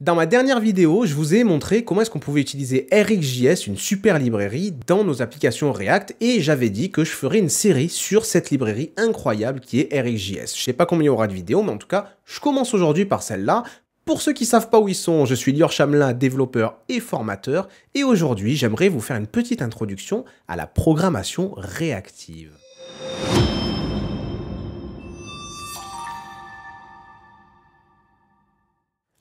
Dans ma dernière vidéo, je vous ai montré comment est-ce qu'on pouvait utiliser RxJS, une super librairie, dans nos applications React, et j'avais dit que je ferais une série sur cette librairie incroyable qui est RxJS. Je sais pas combien il y aura de vidéos, mais en tout cas, je commence aujourd'hui par celle-là. Pour ceux qui savent pas où ils sont, je suis Lior Chamelin, développeur et formateur, et aujourd'hui, j'aimerais vous faire une petite introduction à la programmation réactive.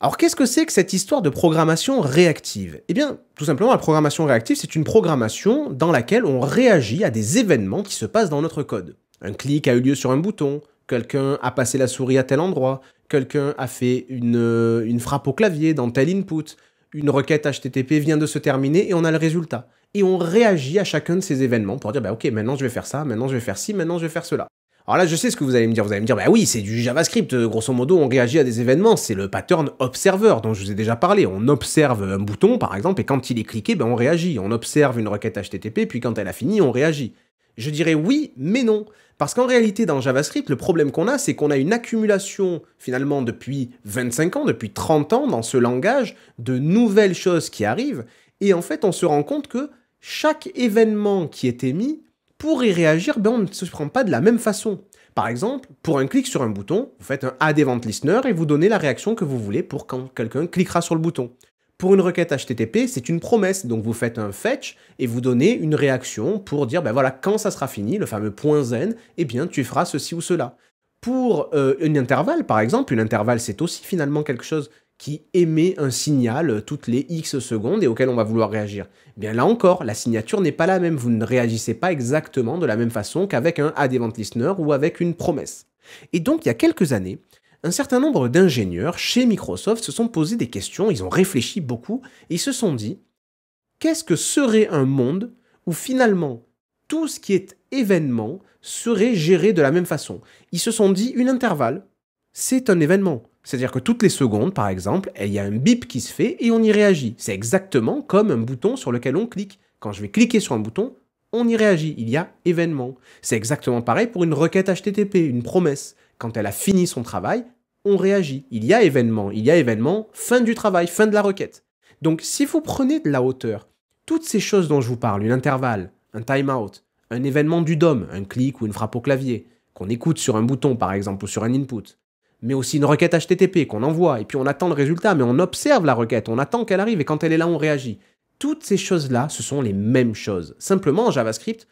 Alors qu'est-ce que c'est que cette histoire de programmation réactive Eh bien, tout simplement, la programmation réactive, c'est une programmation dans laquelle on réagit à des événements qui se passent dans notre code. Un clic a eu lieu sur un bouton, quelqu'un a passé la souris à tel endroit, quelqu'un a fait une, euh, frappe au clavier dans tel input, une requête HTTP vient de se terminer et on a le résultat. Et on réagit à chacun de ces événements pour dire, bah ok, maintenant je vais faire ça, maintenant je vais faire ci, maintenant je vais faire cela. Alors là, je sais ce que vous allez me dire. Vous allez me dire, bah oui, c'est du JavaScript. Euh, grosso modo, on réagit à des événements. C'est le pattern observer dont je vous ai déjà parlé. On observe un bouton, par exemple, et quand il est cliqué, ben on réagit. On observe une requête HTTP, puis quand elle a fini, on réagit. Je dirais oui, mais non. Parce qu'en réalité, dans JavaScript, le problème qu'on a, c'est qu'on a une accumulation, finalement, depuis 25 ans, depuis 30 ans, dans ce langage, de nouvelles choses qui arrivent. Et en fait, on se rend compte que chaque événement qui est émis pour y réagir, ben on ne se prend pas de la même façon. Par exemple, pour un clic sur un bouton, vous faites un Add Event Listener et vous donnez la réaction que vous voulez pour quand quelqu'un cliquera sur le bouton. Pour une requête HTTP, c'est une promesse, donc vous faites un fetch et vous donnez une réaction pour dire, ben voilà, quand ça sera fini, le fameux point zen, eh bien tu feras ceci ou cela. Pour un euh, une intervalle, par exemple, une intervalle c'est aussi finalement quelque chose qui émet un signal toutes les X secondes et auquel on va vouloir réagir. Eh bien là encore, la signature n'est pas la même, vous ne réagissez pas exactement de la même façon qu'avec un ad listener ou avec une promesse. Et donc il y a quelques années, un certain nombre d'ingénieurs chez Microsoft se sont posés des questions, ils ont réfléchi beaucoup et ils se sont dit qu'est-ce que serait un monde où finalement tout ce qui est événement serait géré de la même façon Ils se sont dit une intervalle, c'est un événement. C'est-à-dire que toutes les secondes, par exemple, eh, il y a un bip qui se fait et on y réagit. C'est exactement comme un bouton sur lequel on clique. Quand je vais cliquer sur un bouton, on y réagit. Il y a événement. C'est exactement pareil pour une requête HTTP, une promesse. Quand elle a fini son travail, on réagit. Il y a événement. Il y a événement, fin du travail, fin de la requête. Donc si vous prenez de la hauteur, toutes ces choses dont je vous parle, une intervalle, un timeout, un événement du DOM, un clic ou une frappe au clavier, qu'on écoute sur un bouton par exemple ou sur un input, mais aussi une requête HTTP qu'on envoie, et puis on attend le résultat, mais on observe la requête, on attend qu'elle arrive, et quand elle est là, on réagit. Toutes ces choses-là, ce sont les mêmes choses. Simplement, en JavaScript,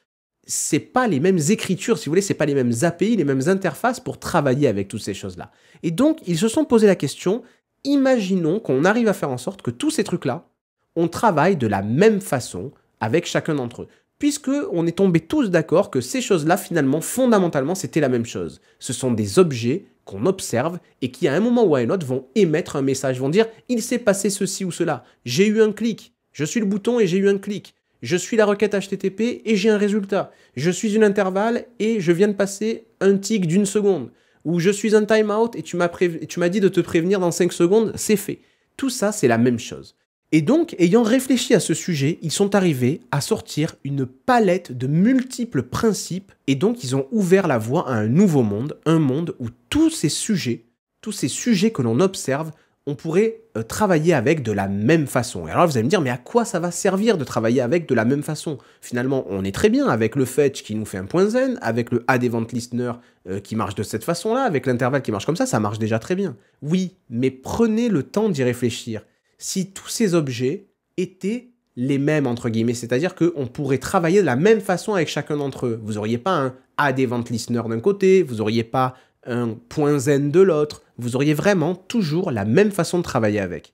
c'est pas les mêmes écritures, si vous voulez, c'est pas les mêmes API, les mêmes interfaces pour travailler avec toutes ces choses-là. Et donc, ils se sont posé la question, imaginons qu'on arrive à faire en sorte que tous ces trucs-là, on travaille de la même façon avec chacun d'entre eux puisque est tombé tous d'accord que ces choses-là, finalement, fondamentalement, c'était la même chose. Ce sont des objets qu'on observe et qui à un moment ou à un autre vont émettre un message, vont dire il s'est passé ceci ou cela, j'ai eu un clic, je suis le bouton et j'ai eu un clic, je suis la requête HTTP et j'ai un résultat, je suis une intervalle et je viens de passer un tick d'une seconde, ou je suis un timeout et tu m'as dit de te prévenir dans 5 secondes, c'est fait. Tout ça, c'est la même chose. Et donc, ayant réfléchi à ce sujet, ils sont arrivés à sortir une palette de multiples principes, et donc ils ont ouvert la voie à un nouveau monde, un monde où tous ces sujets, tous ces sujets que l'on observe, on pourrait euh, travailler avec de la même façon. Et alors vous allez me dire, mais à quoi ça va servir de travailler avec de la même façon Finalement, on est très bien avec le fetch qui nous fait un point zen, avec le add event listener euh, qui marche de cette façon-là, avec l'intervalle qui marche comme ça, ça marche déjà très bien. Oui, mais prenez le temps d'y réfléchir. Si tous ces objets étaient les mêmes entre guillemets, c'est-à-dire qu'on pourrait travailler de la même façon avec chacun d'entre eux. Vous n'auriez pas un add event listener d'un côté, vous n'auriez pas un point zen de l'autre, vous auriez vraiment toujours la même façon de travailler avec.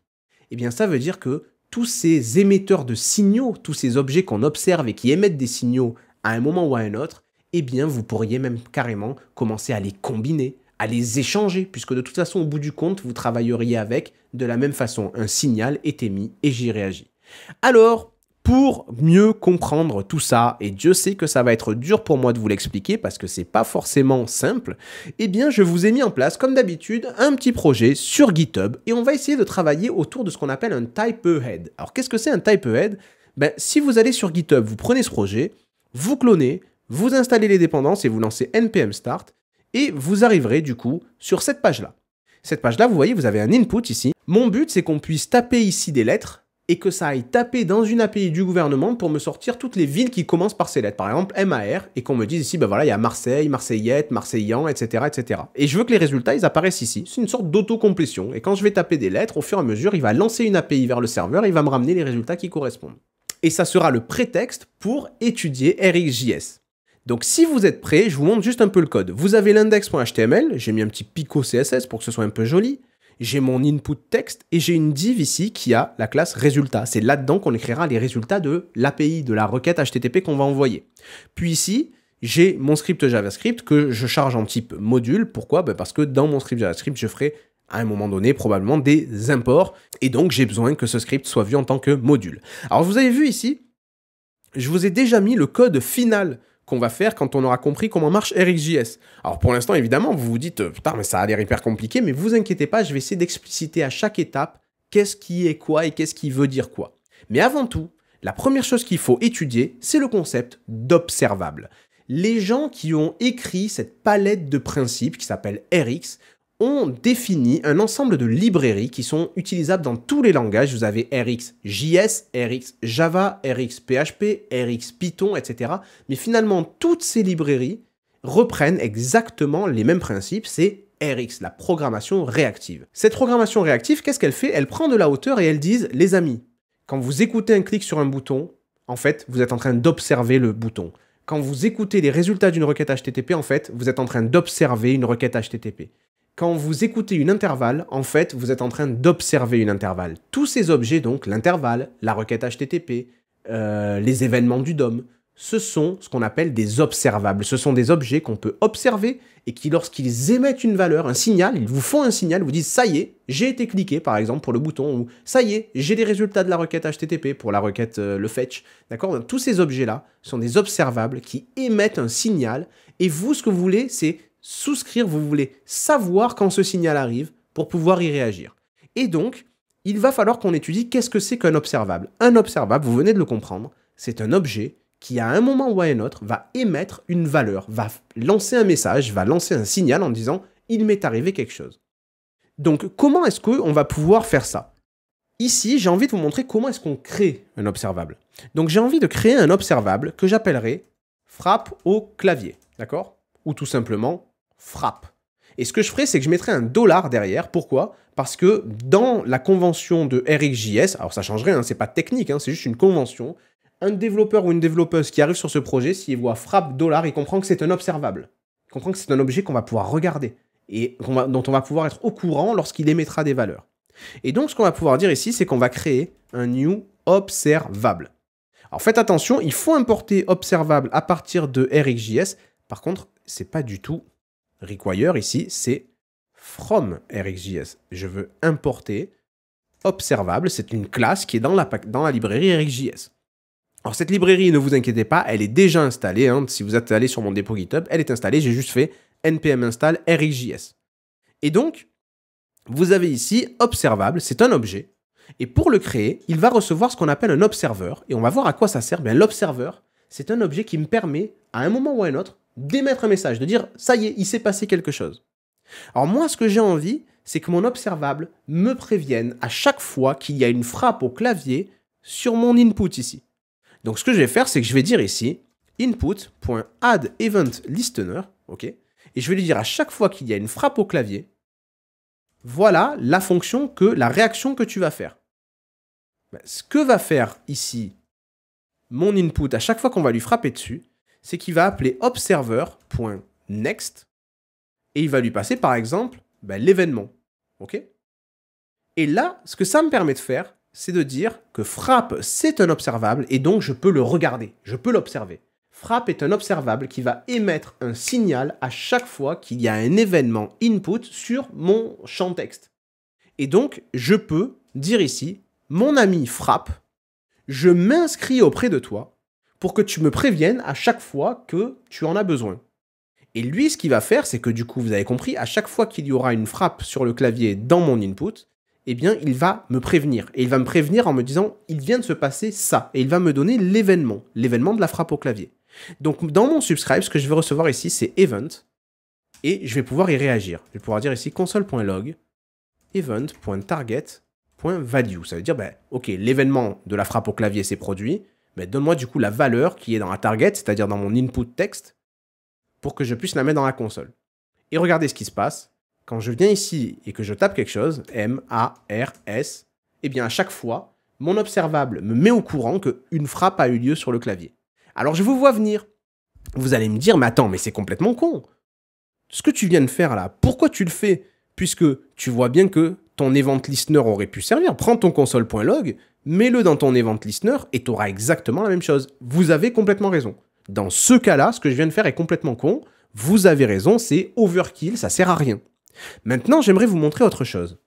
Eh bien ça veut dire que tous ces émetteurs de signaux, tous ces objets qu'on observe et qui émettent des signaux à un moment ou à un autre, eh bien vous pourriez même carrément commencer à les combiner, à les échanger, puisque de toute façon au bout du compte, vous travailleriez avec de la même façon. Un signal est émis et j'y réagis. Alors, pour mieux comprendre tout ça, et Dieu sait que ça va être dur pour moi de vous l'expliquer parce que c'est pas forcément simple, eh bien je vous ai mis en place, comme d'habitude, un petit projet sur GitHub et on va essayer de travailler autour de ce qu'on appelle un type head. Alors qu'est-ce que c'est un typehead ben, Si vous allez sur GitHub, vous prenez ce projet, vous clonez, vous installez les dépendances et vous lancez npm start, et vous arriverez du coup sur cette page-là. Cette page-là, vous voyez, vous avez un input ici. Mon but, c'est qu'on puisse taper ici des lettres et que ça aille taper dans une API du gouvernement pour me sortir toutes les villes qui commencent par ces lettres. Par exemple, MAR, et qu'on me dise ici, ben voilà, il y a Marseille, Marseillette, Marseillan, etc., etc. Et je veux que les résultats, ils apparaissent ici. C'est une sorte d'autocomplétion. Et quand je vais taper des lettres, au fur et à mesure, il va lancer une API vers le serveur et il va me ramener les résultats qui correspondent. Et ça sera le prétexte pour étudier RxJS. Donc si vous êtes prêt, je vous montre juste un peu le code. Vous avez l'index.html, j'ai mis un petit pico CSS pour que ce soit un peu joli j'ai mon input texte et j'ai une div ici qui a la classe résultat. C'est là-dedans qu'on écrira les résultats de l'API, de la requête HTTP qu'on va envoyer. Puis ici, j'ai mon script JavaScript que je charge en type module. Pourquoi ben, Parce que dans mon script JavaScript, je ferai à un moment donné probablement des imports et donc j'ai besoin que ce script soit vu en tant que module. Alors vous avez vu ici, je vous ai déjà mis le code final qu'on va faire quand on aura compris comment marche RxJS. Alors pour l'instant, évidemment, vous vous dites, euh, putain, mais ça a l'air hyper compliqué, mais vous inquiétez pas, je vais essayer d'expliciter à chaque étape qu'est-ce qui est quoi et qu'est-ce qui veut dire quoi. Mais avant tout, la première chose qu'il faut étudier, c'est le concept d'observable. Les gens qui ont écrit cette palette de principes qui s'appelle RX on définit un ensemble de librairies qui sont utilisables dans tous les langages. Vous avez RxJS, RxJava, RxPHP, RxPython, etc. Mais finalement, toutes ces librairies reprennent exactement les mêmes principes. C'est RX, la programmation réactive. Cette programmation réactive, qu'est-ce qu'elle fait Elle prend de la hauteur et elle dit, les amis, quand vous écoutez un clic sur un bouton, en fait, vous êtes en train d'observer le bouton quand vous écoutez les résultats d'une requête HTTP, en fait, vous êtes en train d'observer une requête HTTP quand vous écoutez une intervalle, en fait, vous êtes en train d'observer une intervalle. Tous ces objets, donc l'intervalle, la requête HTTP, euh, les événements du DOM, ce sont ce qu'on appelle des observables. Ce sont des objets qu'on peut observer et qui, lorsqu'ils émettent une valeur, un signal, ils vous font un signal, vous disent ça y est, j'ai été cliqué par exemple pour le bouton ou ça y est, j'ai les résultats de la requête HTTP pour la requête euh, le fetch. D'accord Tous ces objets-là sont des observables qui émettent un signal et vous, ce que vous voulez, c'est souscrire, vous voulez savoir quand ce signal arrive pour pouvoir y réagir. Et donc, il va falloir qu'on étudie qu'est-ce que c'est qu'un observable. Un observable, vous venez de le comprendre, c'est un objet qui à un moment ou à un autre va émettre une valeur, va lancer un message, va lancer un signal en disant il m'est arrivé quelque chose. Donc comment est-ce qu'on va pouvoir faire ça Ici, j'ai envie de vous montrer comment est-ce qu'on crée un observable. Donc j'ai envie de créer un observable que j'appellerai frappe au clavier, d'accord Ou tout simplement frappe. Et ce que je ferai, c'est que je mettrai un dollar derrière. Pourquoi Parce que dans la convention de RxJS, alors ça changerait, hein, c'est pas technique, hein, c'est juste une convention. Un développeur ou une développeuse qui arrive sur ce projet, s'il voit frappe dollar, il comprend que c'est un observable. Il comprend que c'est un objet qu'on va pouvoir regarder et dont on va pouvoir être au courant lorsqu'il émettra des valeurs. Et donc, ce qu'on va pouvoir dire ici, c'est qu'on va créer un new observable. Alors faites attention, il faut importer observable à partir de RxJS. Par contre, c'est pas du tout require ici, c'est from RxJS. Je veux importer observable. C'est une classe qui est dans la, librairie RxJS. Alors cette librairie, ne vous inquiétez pas, elle est déjà installée. Hein. Si vous êtes allé sur mon dépôt GitHub, elle est installée. J'ai juste fait npm install rxjs. Et donc, vous avez ici observable, c'est un objet. Et pour le créer, il va recevoir ce qu'on appelle un observeur. Et on va voir à quoi ça sert. Bien, l'observeur, c'est un objet qui me permet, à un moment ou à un autre, d'émettre un message, de dire ça y est, il s'est passé quelque chose. Alors moi, ce que j'ai envie, c'est que mon observable me prévienne à chaque fois qu'il y a une frappe au clavier sur mon input ici. Donc ce que je vais faire, c'est que je vais dire ici input.addEventListener, ok Et je vais lui dire à chaque fois qu'il y a une frappe au clavier, voilà la fonction que, la réaction que tu vas faire. Ben, ce que va faire ici mon input à chaque fois qu'on va lui frapper dessus, c'est qu'il va appeler observer.next et il va lui passer par exemple ben, l'événement. ok et là, ce que ça me permet de faire, c'est de dire que frappe, c'est un observable et donc je peux le regarder, je peux l'observer. Frappe est un observable qui va émettre un signal à chaque fois qu'il y a un événement input sur mon champ texte. Et donc, je peux dire ici, mon ami frappe, je m'inscris auprès de toi pour que tu me préviennes à chaque fois que tu en as besoin. Et lui, ce qu'il va faire, c'est que du coup, vous avez compris, à chaque fois qu'il y aura une frappe sur le clavier dans mon input, eh bien, il va me prévenir. Et il va me prévenir en me disant, il vient de se passer ça. Et il va me donner l'événement, l'événement de la frappe au clavier. Donc, dans mon subscribe, ce que je vais recevoir ici, c'est event. Et je vais pouvoir y réagir. Je vais pouvoir dire ici console.log event.target.value. Ça veut dire, ben, ok, l'événement de la frappe au clavier s'est produit mais donne-moi du coup la valeur qui est dans la target, c'est-à-dire dans mon input texte, pour que je puisse la mettre dans la console. Et regardez ce qui se passe. Quand je viens ici et que je tape quelque chose, M, A, R, S, et eh bien à chaque fois, mon observable me met au courant qu'une frappe a eu lieu sur le clavier. Alors je vous vois venir. Vous allez me dire, mais attends, mais c'est complètement con. Ce que tu viens de faire là, pourquoi tu le fais Puisque tu vois bien que ton event listener aurait pu servir. Prends ton console.log, mets-le dans ton event listener et tu auras exactement la même chose. Vous avez complètement raison. Dans ce cas-là, ce que je viens de faire est complètement con. Vous avez raison, c'est overkill, ça sert à rien. Maintenant, j'aimerais vous montrer autre chose.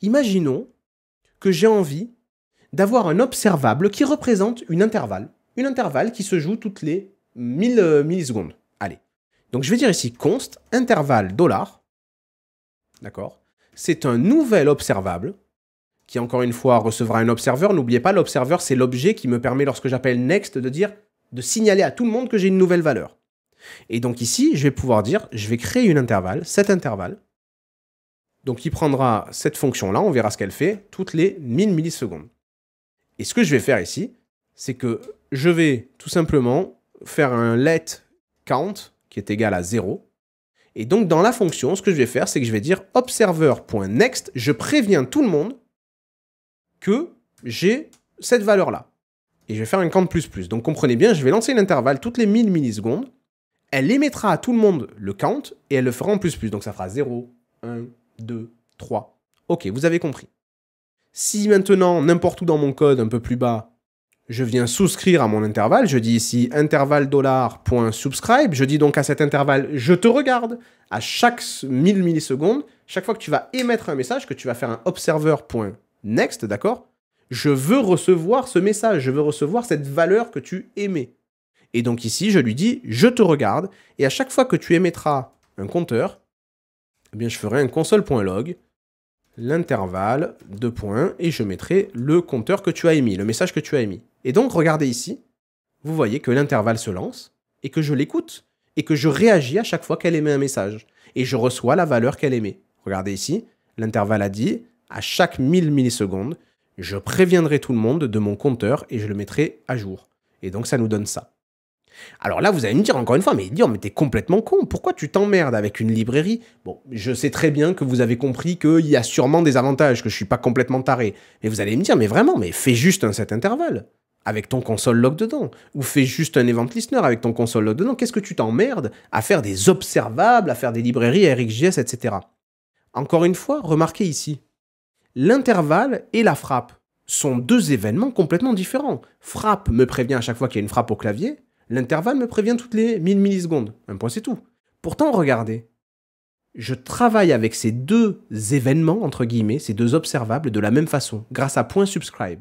Imaginons que j'ai envie d'avoir un observable qui représente une intervalle. Une intervalle qui se joue toutes les 1000 euh, millisecondes. Allez. Donc je vais dire ici const intervalle dollar. D'accord C'est un nouvel observable qui encore une fois recevra un observeur. N'oubliez pas, l'observeur, c'est l'objet qui me permet, lorsque j'appelle next, de dire, de signaler à tout le monde que j'ai une nouvelle valeur. Et donc ici, je vais pouvoir dire, je vais créer une intervalle, cet intervalle. Donc il prendra cette fonction-là, on verra ce qu'elle fait, toutes les 1000 millisecondes. Et ce que je vais faire ici, c'est que je vais tout simplement faire un let count qui est égal à 0. Et donc dans la fonction, ce que je vais faire, c'est que je vais dire observer.next, je préviens tout le monde que j'ai cette valeur-là. Et je vais faire un count plus plus. Donc comprenez bien, je vais lancer l'intervalle toutes les 1000 millisecondes. Elle émettra à tout le monde le count et elle le fera en plus plus. Donc ça fera 0, 1, 2, 3. Ok, vous avez compris. Si maintenant, n'importe où dans mon code, un peu plus bas, je viens souscrire à mon intervalle, je dis ici intervalle dollar.subscribe, je dis donc à cet intervalle, je te regarde à chaque 1000 millisecondes, chaque fois que tu vas émettre un message, que tu vas faire un observer Next, d'accord Je veux recevoir ce message, je veux recevoir cette valeur que tu émets. Et donc ici, je lui dis, je te regarde, et à chaque fois que tu émettras un compteur, eh bien je ferai un console.log, l'intervalle, de points, et je mettrai le compteur que tu as émis, le message que tu as émis. Et donc, regardez ici, vous voyez que l'intervalle se lance, et que je l'écoute, et que je réagis à chaque fois qu'elle émet un message, et je reçois la valeur qu'elle émet. Regardez ici, l'intervalle a dit, à chaque 1000 millisecondes, je préviendrai tout le monde de mon compteur et je le mettrai à jour. Et donc ça nous donne ça. Alors là, vous allez me dire encore une fois, mais dit mais t'es complètement con, pourquoi tu t'emmerdes avec une librairie Bon, je sais très bien que vous avez compris qu'il y a sûrement des avantages, que je ne suis pas complètement taré. Mais vous allez me dire, mais vraiment, mais fais juste un set intervalle avec ton console log dedans, ou fais juste un event listener avec ton console log dedans. Qu'est-ce que tu t'emmerdes à faire des observables, à faire des librairies à RxJS, etc. Encore une fois, remarquez ici, L'intervalle et la frappe sont deux événements complètement différents. Frappe me prévient à chaque fois qu'il y a une frappe au clavier, l'intervalle me prévient toutes les 1000 millisecondes. Un point, c'est tout. Pourtant, regardez, je travaille avec ces deux événements, entre guillemets, ces deux observables de la même façon, grâce à point subscribe.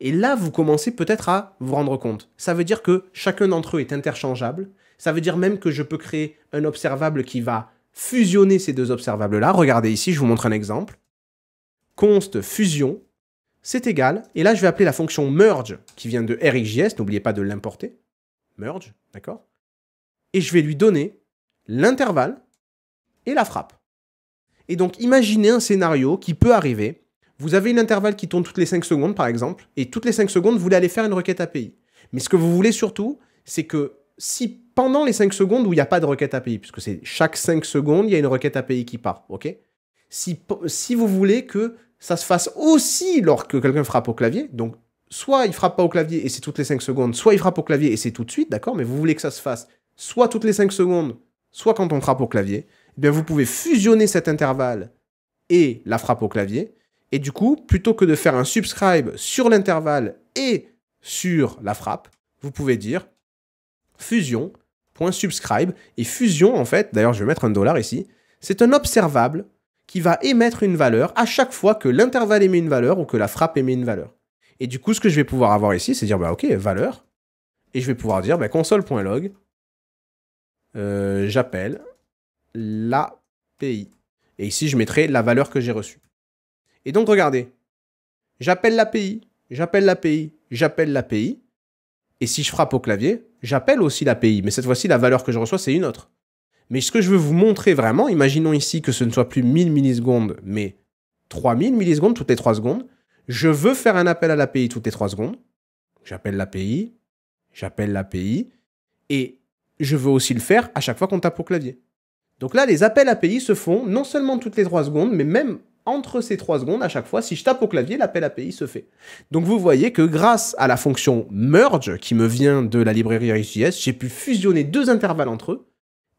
Et là, vous commencez peut-être à vous rendre compte. Ça veut dire que chacun d'entre eux est interchangeable. Ça veut dire même que je peux créer un observable qui va fusionner ces deux observables-là. Regardez ici, je vous montre un exemple const fusion, c'est égal, et là je vais appeler la fonction merge qui vient de RxJS, n'oubliez pas de l'importer, merge, d'accord Et je vais lui donner l'intervalle et la frappe. Et donc imaginez un scénario qui peut arriver, vous avez une intervalle qui tourne toutes les 5 secondes par exemple, et toutes les 5 secondes vous voulez aller faire une requête API. Mais ce que vous voulez surtout, c'est que si pendant les 5 secondes où il n'y a pas de requête API, puisque c'est chaque 5 secondes, il y a une requête API qui part, ok si, vous voulez que ça se fasse aussi lorsque quelqu'un frappe au clavier, donc soit il frappe pas au clavier et c'est toutes les 5 secondes, soit il frappe au clavier et c'est tout de suite, d'accord Mais vous voulez que ça se fasse soit toutes les 5 secondes, soit quand on frappe au clavier, eh bien vous pouvez fusionner cet intervalle et la frappe au clavier. Et du coup, plutôt que de faire un subscribe sur l'intervalle et sur la frappe, vous pouvez dire fusion.subscribe. Et fusion, en fait, d'ailleurs je vais mettre un dollar ici, c'est un observable qui va émettre une valeur à chaque fois que l'intervalle émet une valeur ou que la frappe émet une valeur. Et du coup, ce que je vais pouvoir avoir ici, c'est dire, bah ok, valeur. Et je vais pouvoir dire, bah, console.log, euh, j'appelle l'API. Et ici, je mettrai la valeur que j'ai reçue. Et donc, regardez, j'appelle l'API, j'appelle l'API, j'appelle l'API. Et si je frappe au clavier, j'appelle aussi l'API. Mais cette fois-ci, la valeur que je reçois, c'est une autre. Mais ce que je veux vous montrer vraiment, imaginons ici que ce ne soit plus 1000 millisecondes, mais 3000 millisecondes toutes les 3 secondes. Je veux faire un appel à l'API toutes les 3 secondes. J'appelle l'API, j'appelle l'API, et je veux aussi le faire à chaque fois qu'on tape au clavier. Donc là, les appels API se font non seulement toutes les 3 secondes, mais même entre ces 3 secondes, à chaque fois, si je tape au clavier, l'appel API se fait. Donc vous voyez que grâce à la fonction merge qui me vient de la librairie RxJS, j'ai pu fusionner deux intervalles entre eux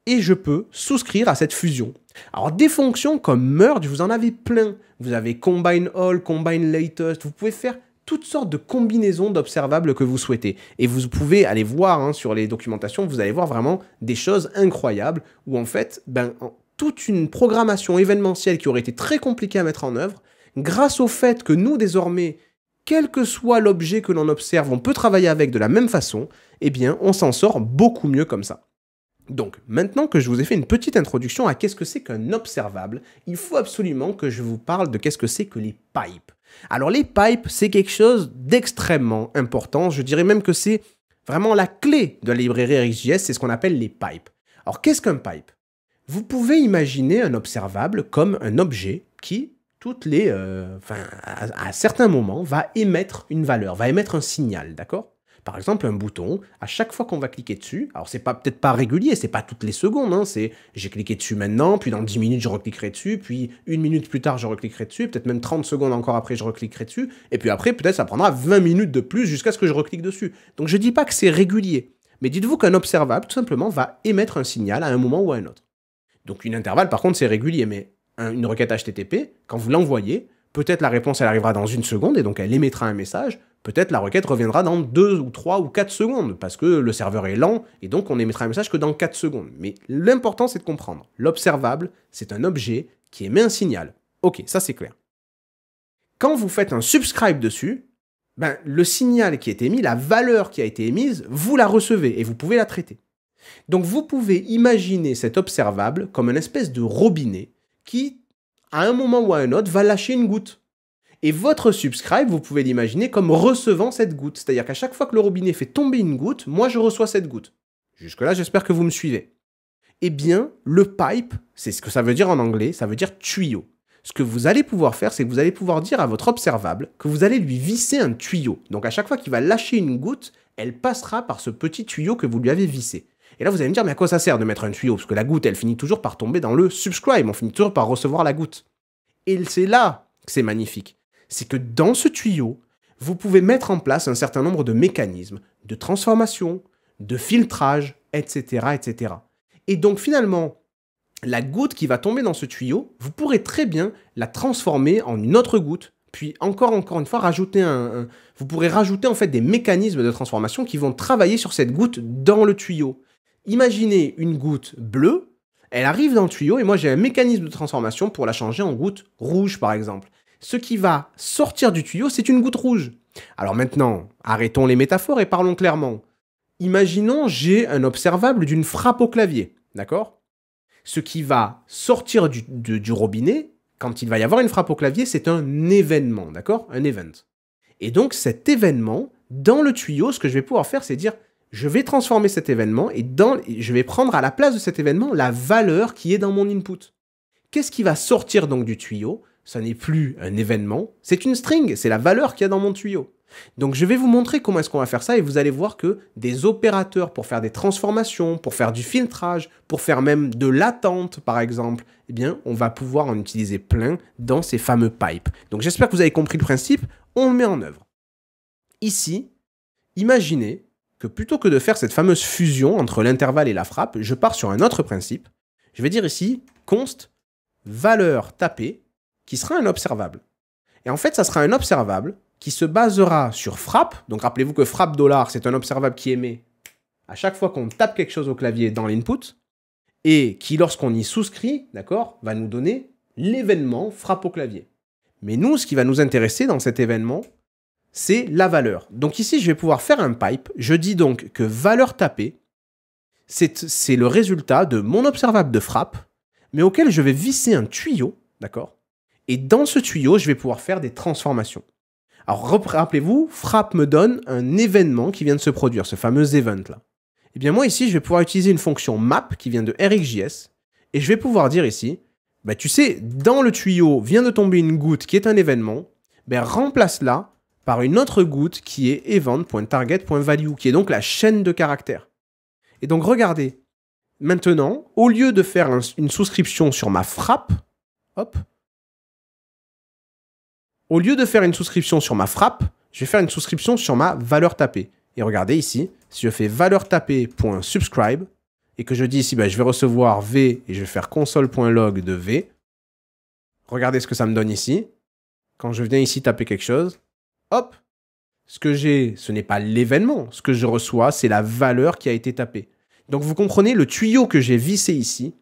et je peux souscrire à cette fusion. Alors des fonctions comme merge, vous en avez plein. Vous avez combine all, combine latest, vous pouvez faire toutes sortes de combinaisons d'observables que vous souhaitez. Et vous pouvez aller voir hein, sur les documentations, vous allez voir vraiment des choses incroyables où en fait, ben, toute une programmation événementielle qui aurait été très compliquée à mettre en œuvre, grâce au fait que nous désormais, quel que soit l'objet que l'on observe, on peut travailler avec de la même façon, eh bien on s'en sort beaucoup mieux comme ça. Donc, maintenant que je vous ai fait une petite introduction à qu'est-ce que c'est qu'un observable, il faut absolument que je vous parle de qu'est-ce que c'est que les pipes. Alors, les pipes, c'est quelque chose d'extrêmement important. Je dirais même que c'est vraiment la clé de la librairie RxJS, c'est ce qu'on appelle les pipes. Alors, qu'est-ce qu'un pipe Vous pouvez imaginer un observable comme un objet qui, toutes les, euh, à certains moments, va émettre une valeur, va émettre un signal, d'accord par exemple, un bouton, à chaque fois qu'on va cliquer dessus, alors c'est pas peut-être pas régulier, c'est pas toutes les secondes, hein, c'est j'ai cliqué dessus maintenant, puis dans 10 minutes je recliquerai dessus, puis une minute plus tard je recliquerai dessus, peut-être même 30 secondes encore après je recliquerai dessus, et puis après peut-être ça prendra 20 minutes de plus jusqu'à ce que je reclique dessus. Donc je dis pas que c'est régulier, mais dites-vous qu'un observable tout simplement va émettre un signal à un moment ou à un autre. Donc une intervalle par contre c'est régulier, mais une requête HTTP, quand vous l'envoyez, peut-être la réponse elle arrivera dans une seconde et donc elle émettra un message, Peut-être la requête reviendra dans 2 ou 3 ou 4 secondes, parce que le serveur est lent, et donc on émettra un message que dans 4 secondes. Mais l'important, c'est de comprendre. L'observable, c'est un objet qui émet un signal. Ok, ça c'est clair. Quand vous faites un subscribe dessus, ben, le signal qui est émis, la valeur qui a été émise, vous la recevez et vous pouvez la traiter. Donc vous pouvez imaginer cet observable comme une espèce de robinet qui, à un moment ou à un autre, va lâcher une goutte. Et votre subscribe, vous pouvez l'imaginer comme recevant cette goutte. C'est-à-dire qu'à chaque fois que le robinet fait tomber une goutte, moi je reçois cette goutte. Jusque-là, j'espère que vous me suivez. Eh bien, le pipe, c'est ce que ça veut dire en anglais, ça veut dire tuyau. Ce que vous allez pouvoir faire, c'est que vous allez pouvoir dire à votre observable que vous allez lui visser un tuyau. Donc à chaque fois qu'il va lâcher une goutte, elle passera par ce petit tuyau que vous lui avez vissé. Et là, vous allez me dire, mais à quoi ça sert de mettre un tuyau Parce que la goutte, elle finit toujours par tomber dans le subscribe, on finit toujours par recevoir la goutte. Et c'est là que c'est magnifique c'est que dans ce tuyau, vous pouvez mettre en place un certain nombre de mécanismes de transformation, de filtrage, etc., etc. Et donc finalement, la goutte qui va tomber dans ce tuyau, vous pourrez très bien la transformer en une autre goutte, puis encore, encore une fois, rajouter un, vous pourrez rajouter en fait des mécanismes de transformation qui vont travailler sur cette goutte dans le tuyau. Imaginez une goutte bleue, elle arrive dans le tuyau et moi j'ai un mécanisme de transformation pour la changer en goutte rouge par exemple ce qui va sortir du tuyau, c'est une goutte rouge. Alors maintenant, arrêtons les métaphores et parlons clairement. Imaginons j'ai un observable d'une frappe au clavier, d'accord Ce qui va sortir du, robinet, quand il va y avoir une frappe au clavier, c'est un événement, d'accord Un event. Et donc cet événement, dans le tuyau, ce que je vais pouvoir faire, c'est dire, je vais transformer cet événement et je vais prendre à la place de cet événement la valeur qui est dans mon input. Qu'est-ce qui va sortir donc du tuyau ça n'est plus un événement, c'est une string, c'est la valeur qu'il y a dans mon tuyau. Donc je vais vous montrer comment est-ce qu'on va faire ça et vous allez voir que des opérateurs pour faire des transformations, pour faire du filtrage, pour faire même de l'attente par exemple, eh bien on va pouvoir en utiliser plein dans ces fameux pipes. Donc j'espère que vous avez compris le principe, on le met en œuvre. Ici, imaginez que plutôt que de faire cette fameuse fusion entre l'intervalle et la frappe, je pars sur un autre principe. Je vais dire ici const valeur tapée qui sera un observable. Et en fait, ça sera un observable qui se basera sur frappe. Donc rappelez-vous que frappe dollar, c'est un observable qui émet à chaque fois qu'on tape quelque chose au clavier dans l'input et qui, lorsqu'on y souscrit, d'accord, va nous donner l'événement frappe au clavier. Mais nous, ce qui va nous intéresser dans cet événement, c'est la valeur. Donc ici, je vais pouvoir faire un pipe. Je dis donc que valeur tapée, c'est le résultat de mon observable de frappe, mais auquel je vais visser un tuyau, d'accord, et dans ce tuyau, je vais pouvoir faire des transformations. Alors rappelez-vous, frappe me donne un événement qui vient de se produire, ce fameux event là. Et eh bien moi ici, je vais pouvoir utiliser une fonction map qui vient de RxJS, et je vais pouvoir dire ici, bah tu sais, dans le tuyau vient de tomber une goutte qui est un événement, ben, remplace-la par une autre goutte qui est event.target.value, qui est donc la chaîne de caractères. Et donc regardez, maintenant, au lieu de faire une souscription sur ma frappe, hop, au lieu de faire une souscription sur ma frappe, je vais faire une souscription sur ma valeur tapée. Et regardez ici, si je fais valeur tapée.subscribe et que je dis ici, bah, je vais recevoir V et je vais faire console.log de V, regardez ce que ça me donne ici. Quand je viens ici taper quelque chose, hop, ce que j'ai, ce n'est pas l'événement. Ce que je reçois, c'est la valeur qui a été tapée. Donc vous comprenez, le tuyau que j'ai vissé ici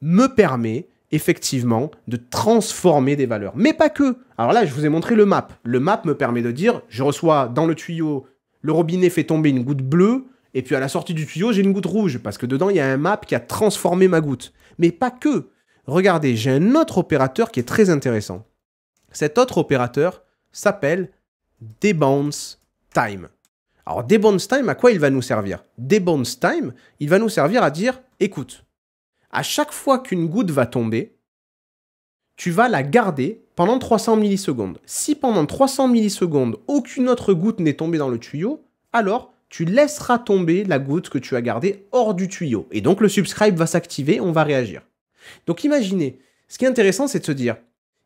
me permet effectivement de transformer des valeurs. Mais pas que. Alors là, je vous ai montré le map. Le map me permet de dire, je reçois dans le tuyau, le robinet fait tomber une goutte bleue, et puis à la sortie du tuyau, j'ai une goutte rouge, parce que dedans, il y a un map qui a transformé ma goutte. Mais pas que. Regardez, j'ai un autre opérateur qui est très intéressant. Cet autre opérateur s'appelle debounce time. Alors debounce time, à quoi il va nous servir Debounce time, il va nous servir à dire, écoute, à chaque fois qu'une goutte va tomber, tu vas la garder pendant 300 millisecondes. Si pendant 300 millisecondes, aucune autre goutte n'est tombée dans le tuyau, alors tu laisseras tomber la goutte que tu as gardée hors du tuyau. Et donc le subscribe va s'activer, on va réagir. Donc imaginez, ce qui est intéressant, c'est de se dire,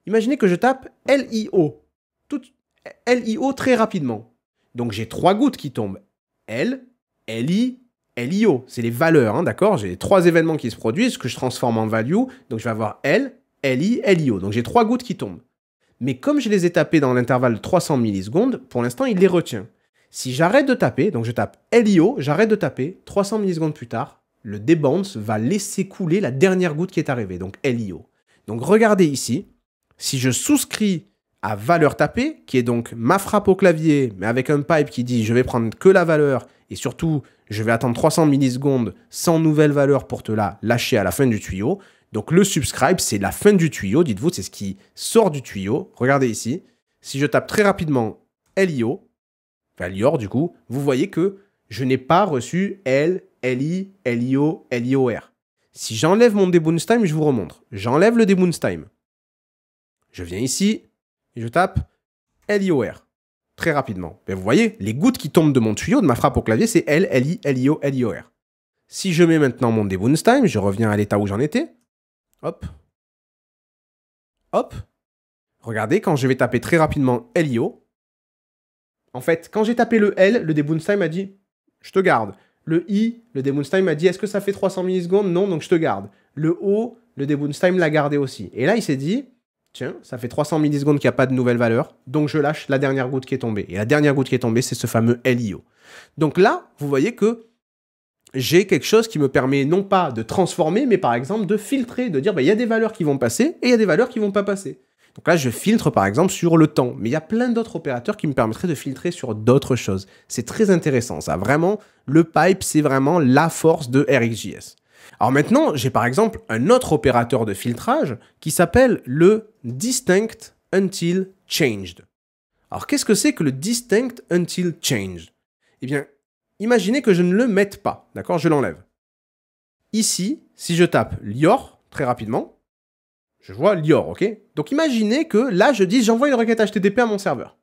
imaginez que je tape LIO, i o très rapidement. Donc j'ai trois gouttes qui tombent. L, LI, LIO, c'est les valeurs, hein, d'accord J'ai trois événements qui se produisent que je transforme en value, donc je vais avoir L, LI, LIO. Donc j'ai trois gouttes qui tombent. Mais comme je les ai tapées dans l'intervalle de 300 millisecondes, pour l'instant, il les retient. Si j'arrête de taper, donc je tape LIO, j'arrête de taper, 300 millisecondes plus tard, le debounce va laisser couler la dernière goutte qui est arrivée, donc LIO. Donc regardez ici, si je souscris à valeur tapée, qui est donc ma frappe au clavier, mais avec un pipe qui dit je vais prendre que la valeur, et surtout je vais attendre 300 millisecondes sans nouvelle valeur pour te la lâcher à la fin du tuyau. Donc le subscribe, c'est la fin du tuyau, dites-vous, c'est ce qui sort du tuyau. Regardez ici, si je tape très rapidement LIO, enfin LIOR du coup, vous voyez que je n'ai pas reçu L, LI, LIO, LIOR. Si j'enlève mon debounce time, je vous remontre. J'enlève le debounce time. Je viens ici, je tape L-I-O-R. très rapidement. Mais ben, vous voyez, les gouttes qui tombent de mon tuyau, de ma frappe au clavier, c'est L, L, I, L, I, O, L, I, O, R. Si je mets maintenant mon Time, je reviens à l'état où j'en étais. Hop. Hop. Regardez, quand je vais taper très rapidement L, I, O, en fait, quand j'ai tapé le L, le Time a dit Je te garde. Le I, le Time a dit Est-ce que ça fait 300 millisecondes Non, donc je te garde. Le O, le Time l'a gardé aussi. Et là, il s'est dit tiens, ça fait 300 millisecondes qu'il n'y a pas de nouvelle valeur, donc je lâche la dernière goutte qui est tombée. Et la dernière goutte qui est tombée, c'est ce fameux LIO. Donc là, vous voyez que j'ai quelque chose qui me permet non pas de transformer, mais par exemple de filtrer, de dire, bah, il y a des valeurs qui vont passer et il y a des valeurs qui vont pas passer. Donc là, je filtre par exemple sur le temps, mais il y a plein d'autres opérateurs qui me permettraient de filtrer sur d'autres choses. C'est très intéressant, ça. Vraiment, le pipe, c'est vraiment la force de RxJS. Alors maintenant, j'ai par exemple un autre opérateur de filtrage qui s'appelle le distinct until changed. Alors qu'est-ce que c'est que le distinct until changed Eh bien, imaginez que je ne le mette pas, d'accord Je l'enlève. Ici, si je tape Lior très rapidement, je vois Lior, ok Donc imaginez que là, je dis j'envoie une requête HTTP à mon serveur.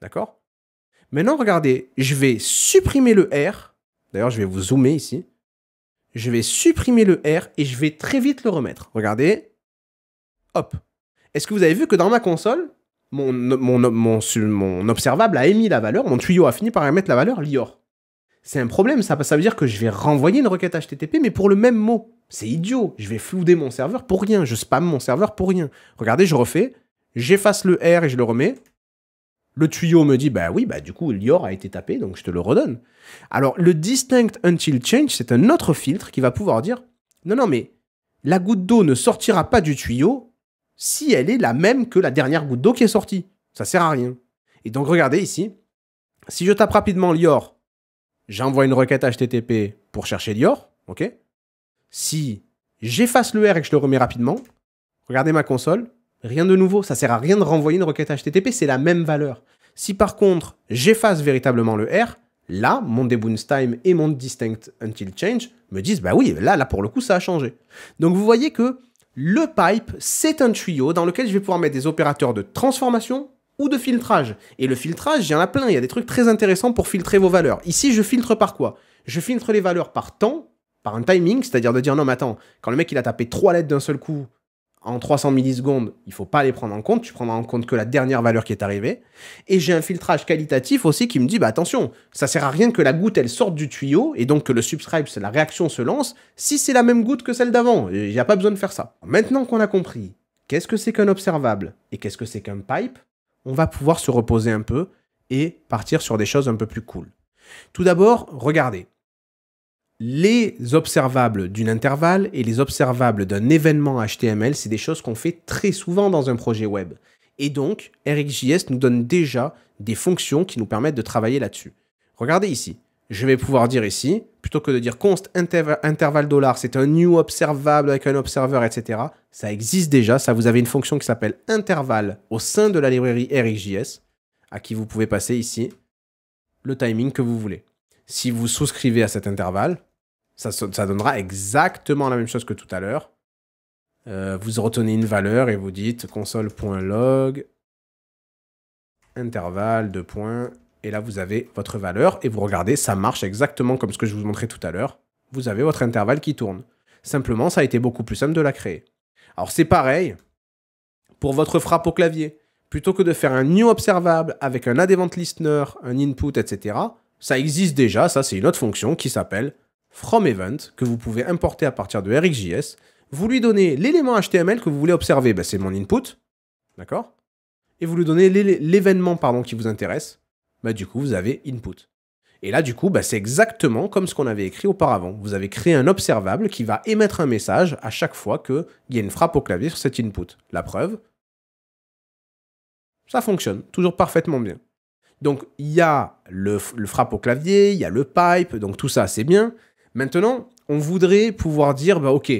D'accord Maintenant, regardez, je vais supprimer le R. D'ailleurs, je vais vous zoomer ici je vais supprimer le R et je vais très vite le remettre. Regardez. Hop. Est-ce que vous avez vu que dans ma console, mon, observable a émis la valeur, mon tuyau a fini par émettre la valeur Lior. C'est un problème, ça, ça veut dire que je vais renvoyer une requête HTTP, mais pour le même mot. C'est idiot, je vais flouder mon serveur pour rien, je spamme mon serveur pour rien. Regardez, je refais, j'efface le R et je le remets, le tuyau me dit, bah oui, bah du coup, Lior a été tapé, donc je te le redonne. Alors, le distinct until change, c'est un autre filtre qui va pouvoir dire, non, non, mais la goutte d'eau ne sortira pas du tuyau si elle est la même que la dernière goutte d'eau qui est sortie. Ça sert à rien. Et donc, regardez ici, si je tape rapidement Lior, j'envoie une requête HTTP pour chercher Lior, ok Si j'efface le R et que je le remets rapidement, regardez ma console, Rien de nouveau, ça sert à rien de renvoyer une requête HTTP, c'est la même valeur. Si par contre, j'efface véritablement le R, là, mon time et mon distinct until change me disent, bah oui, là, là, pour le coup, ça a changé. Donc vous voyez que le pipe, c'est un tuyau dans lequel je vais pouvoir mettre des opérateurs de transformation ou de filtrage. Et le filtrage, il y en a plein, il y a des trucs très intéressants pour filtrer vos valeurs. Ici, je filtre par quoi Je filtre les valeurs par temps, par un timing, c'est-à-dire de dire non mais attends, quand le mec il a tapé trois lettres d'un seul coup, en 300 millisecondes, il faut pas les prendre en compte. Tu prendras en compte que la dernière valeur qui est arrivée. Et j'ai un filtrage qualitatif aussi qui me dit, bah attention, ça sert à rien que la goutte elle sorte du tuyau et donc que le subscribe, la réaction se lance si c'est la même goutte que celle d'avant. Il n'y a pas besoin de faire ça. Maintenant qu'on a compris qu'est-ce que c'est qu'un observable et qu'est-ce que c'est qu'un pipe, on va pouvoir se reposer un peu et partir sur des choses un peu plus cool. Tout d'abord, regardez les observables d'une intervalle et les observables d'un événement HTML, c'est des choses qu'on fait très souvent dans un projet web. Et donc, RxJS nous donne déjà des fonctions qui nous permettent de travailler là-dessus. Regardez ici. Je vais pouvoir dire ici, plutôt que de dire const intervalle dollar, c'est un new observable avec un observer, etc. Ça existe déjà. Ça, vous avez une fonction qui s'appelle intervalle au sein de la librairie RxJS, à qui vous pouvez passer ici le timing que vous voulez. Si vous souscrivez à cet intervalle, ça, donnera exactement la même chose que tout à l'heure. Euh, vous retenez une valeur et vous dites console.log intervalle de points. Et là, vous avez votre valeur et vous regardez, ça marche exactement comme ce que je vous montrais tout à l'heure. Vous avez votre intervalle qui tourne. Simplement, ça a été beaucoup plus simple de la créer. Alors, c'est pareil pour votre frappe au clavier. Plutôt que de faire un new observable avec un advent listener, un input, etc., ça existe déjà. Ça, c'est une autre fonction qui s'appelle from event que vous pouvez importer à partir de RxJS. Vous lui donnez l'élément HTML que vous voulez observer, ben, c'est mon input, d'accord Et vous lui donnez l'événement pardon qui vous intéresse, bah du coup vous avez input. Et là du coup ben, c'est exactement comme ce qu'on avait écrit auparavant. Vous avez créé un observable qui va émettre un message à chaque fois qu'il y a une frappe au clavier sur cet input. La preuve, ça fonctionne toujours parfaitement bien. Donc il y a le frappe au clavier, il y a le pipe, donc tout ça c'est bien, Maintenant, on voudrait pouvoir dire, bah, ok,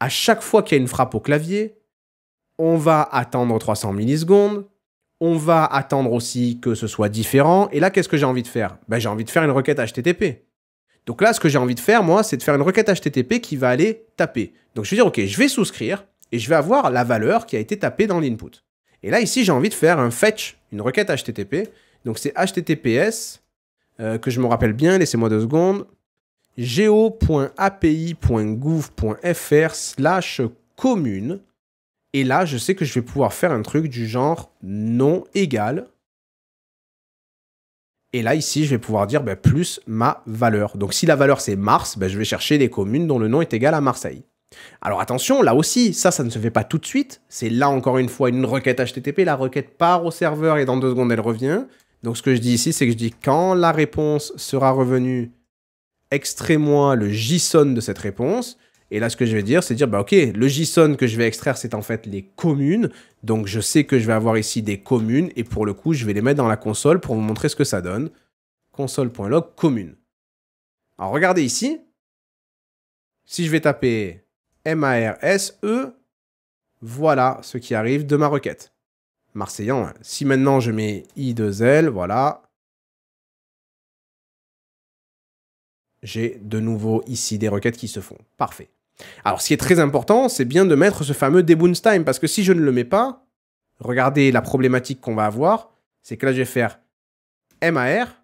à chaque fois qu'il y a une frappe au clavier, on va attendre 300 millisecondes, on va attendre aussi que ce soit différent. Et là, qu'est-ce que j'ai envie de faire bah, J'ai envie de faire une requête HTTP. Donc là, ce que j'ai envie de faire, moi, c'est de faire une requête HTTP qui va aller taper. Donc je vais dire, OK, je vais souscrire et je vais avoir la valeur qui a été tapée dans l'input. Et là, ici, j'ai envie de faire un fetch, une requête HTTP. Donc c'est HTTPS, euh, que je me rappelle bien, laissez-moi deux secondes geo.api.gouv.fr slash commune. Et là, je sais que je vais pouvoir faire un truc du genre non égal. Et là, ici, je vais pouvoir dire ben, plus ma valeur. Donc si la valeur c'est Mars, ben, je vais chercher des communes dont le nom est égal à Marseille. Alors attention, là aussi, ça, ça ne se fait pas tout de suite. C'est là encore une fois une requête HTTP. La requête part au serveur et dans deux secondes, elle revient. Donc ce que je dis ici, c'est que je dis quand la réponse sera revenue extrais-moi le JSON de cette réponse. Et là, ce que je vais dire, c'est dire, bah, OK, le JSON que je vais extraire, c'est en fait les communes. Donc, je sais que je vais avoir ici des communes. Et pour le coup, je vais les mettre dans la console pour vous montrer ce que ça donne. Console.log commune. Alors, regardez ici. Si je vais taper M-A-R-S-E, voilà ce qui arrive de ma requête. Marseillan. Si maintenant je mets I2L, voilà, j'ai de nouveau ici des requêtes qui se font. Parfait. Alors, ce qui est très important, c'est bien de mettre ce fameux debounce time, parce que si je ne le mets pas, regardez la problématique qu'on va avoir, c'est que là, je vais faire MAR,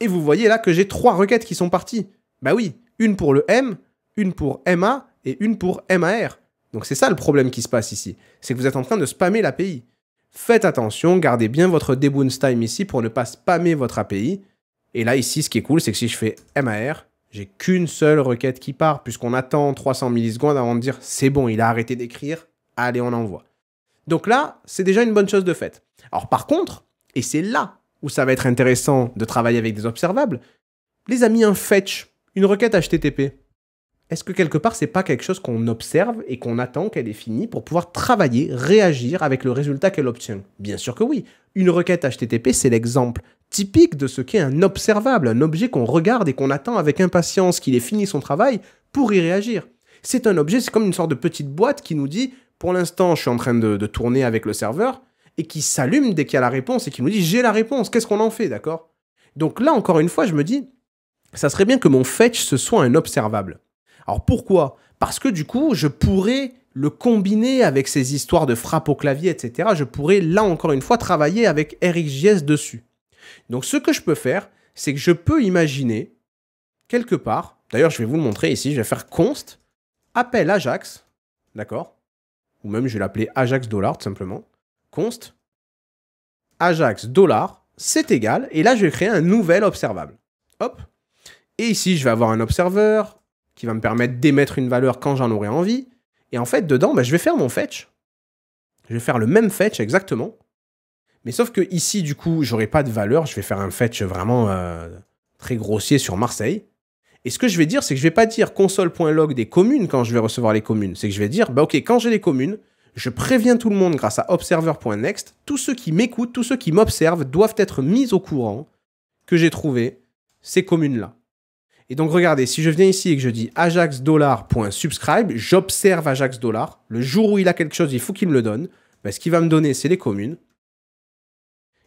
et vous voyez là que j'ai trois requêtes qui sont parties. Bah oui, une pour le M, une pour MA et une pour MAR. Donc c'est ça le problème qui se passe ici, c'est que vous êtes en train de spammer l'API. Faites attention, gardez bien votre debounce time ici pour ne pas spammer votre API. Et là, ici, ce qui est cool, c'est que si je fais MAR, j'ai qu'une seule requête qui part, puisqu'on attend 300 millisecondes avant de dire c'est bon, il a arrêté d'écrire, allez, on envoie. Donc là, c'est déjà une bonne chose de faite. Alors par contre, et c'est là où ça va être intéressant de travailler avec des observables, les amis, un fetch, une requête HTTP. Est-ce que quelque part, c'est pas quelque chose qu'on observe et qu'on attend qu'elle est fini pour pouvoir travailler, réagir avec le résultat qu'elle obtient Bien sûr que oui. Une requête HTTP, c'est l'exemple typique de ce qu'est un observable, un objet qu'on regarde et qu'on attend avec impatience qu'il ait fini son travail pour y réagir. C'est un objet, c'est comme une sorte de petite boîte qui nous dit, pour l'instant, je suis en train de, tourner avec le serveur, et qui s'allume dès qu'il y a la réponse et qui nous dit, j'ai la réponse, qu'est-ce qu'on en fait, d'accord Donc là, encore une fois, je me dis, ça serait bien que mon fetch, ce soit un observable. Alors pourquoi Parce que du coup, je pourrais le combiner avec ces histoires de frappe au clavier, etc. Je pourrais, là encore une fois, travailler avec RxJS dessus. Donc ce que je peux faire, c'est que je peux imaginer quelque part, d'ailleurs je vais vous le montrer ici, je vais faire const, appel Ajax, d'accord Ou même je vais l'appeler Ajax dollar tout simplement, const, Ajax dollar, c'est égal, et là je vais créer un nouvel observable. Hop Et ici je vais avoir un observeur qui va me permettre d'émettre une valeur quand j'en aurai envie, et en fait dedans, bah, je vais faire mon fetch. Je vais faire le même fetch exactement, mais sauf que ici, du coup, n'aurai pas de valeur. Je vais faire un fetch vraiment euh, très grossier sur Marseille. Et ce que je vais dire, c'est que je vais pas dire console.log des communes quand je vais recevoir les communes. C'est que je vais dire, bah ok, quand j'ai les communes, je préviens tout le monde grâce à observer.next. Tous ceux qui m'écoutent, tous ceux qui m'observent doivent être mis au courant que j'ai trouvé ces communes-là. Et donc regardez, si je viens ici et que je dis ajaxdollar.subscribe, j'observe ajax-dollar. Le jour où il a quelque chose, il faut qu'il me le donne. Mais bah, ce qu'il va me donner, c'est les communes.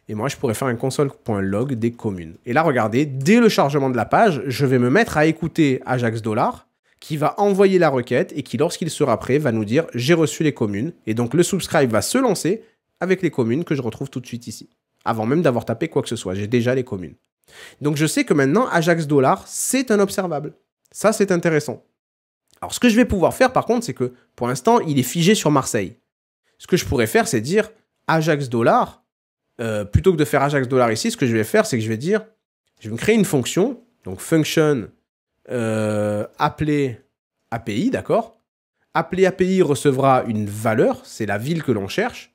Et moi, je pourrais faire un console.log des communes. Et là, regardez, dès le chargement de la page, je vais me mettre à écouter Ajax Dollar, qui va envoyer la requête et qui, lorsqu'il sera prêt, va nous dire « j'ai reçu les communes ». Et donc, le subscribe va se lancer avec les communes que je retrouve tout de suite ici. Avant même d'avoir tapé quoi que ce soit, j'ai déjà les communes. Donc, je sais que maintenant, Ajax Dollar, c'est un observable. Ça, c'est intéressant. Alors, ce que je vais pouvoir faire, par contre, c'est que, pour l'instant, il est figé sur Marseille. Ce que je pourrais faire, c'est dire « Ajax Dollar » Euh, plutôt que de faire Ajax dollar ici, ce que je vais faire, c'est que je vais dire, je vais me créer une fonction, donc function euh, appeler API, d'accord Appeler API recevra une valeur, c'est la ville que l'on cherche.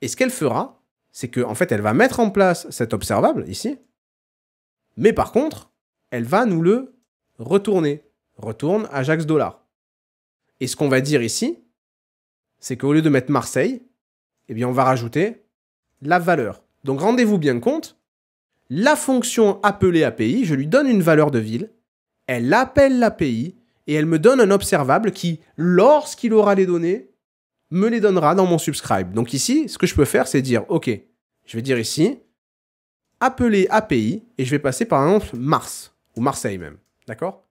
Et ce qu'elle fera, c'est que en fait, elle va mettre en place cet observable ici. Mais par contre, elle va nous le retourner. Retourne Ajax dollar. Et ce qu'on va dire ici, c'est qu'au lieu de mettre Marseille, eh bien, on va rajouter la valeur. Donc rendez-vous bien compte, la fonction appelée API, je lui donne une valeur de ville, elle appelle l'API et elle me donne un observable qui, lorsqu'il aura les données, me les donnera dans mon subscribe. Donc ici, ce que je peux faire, c'est dire, OK, je vais dire ici, appeler API, et je vais passer par exemple Mars, ou Marseille même. D'accord